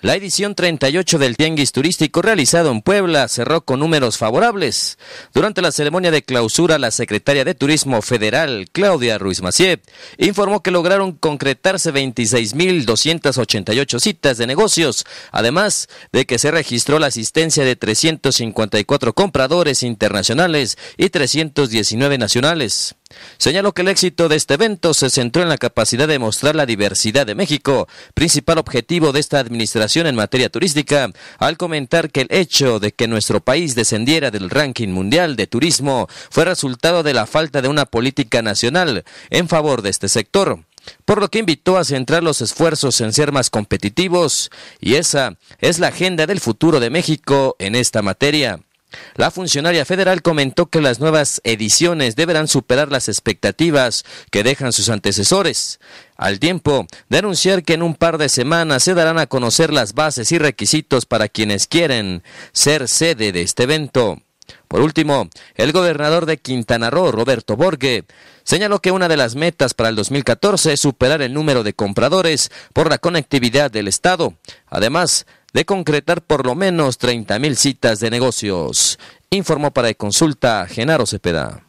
La edición 38 del Tianguis Turístico realizado en Puebla cerró con números favorables. Durante la ceremonia de clausura, la secretaria de Turismo Federal, Claudia Ruiz Massieu informó que lograron concretarse 26.288 citas de negocios, además de que se registró la asistencia de 354 compradores internacionales y 319 nacionales. Señaló que el éxito de este evento se centró en la capacidad de mostrar la diversidad de México, principal objetivo de esta administración en materia turística, al comentar que el hecho de que nuestro país descendiera del ranking mundial de turismo fue resultado de la falta de una política nacional en favor de este sector por lo que invitó a centrar los esfuerzos en ser más competitivos, y esa es la agenda del futuro de México en esta materia. La funcionaria federal comentó que las nuevas ediciones deberán superar las expectativas que dejan sus antecesores, al tiempo de anunciar que en un par de semanas se darán a conocer las bases y requisitos para quienes quieren ser sede de este evento. Por último, el gobernador de Quintana Roo, Roberto Borge, señaló que una de las metas para el 2014 es superar el número de compradores por la conectividad del Estado, además de concretar por lo menos 30.000 citas de negocios. Informó para e Consulta Genaro Cepeda.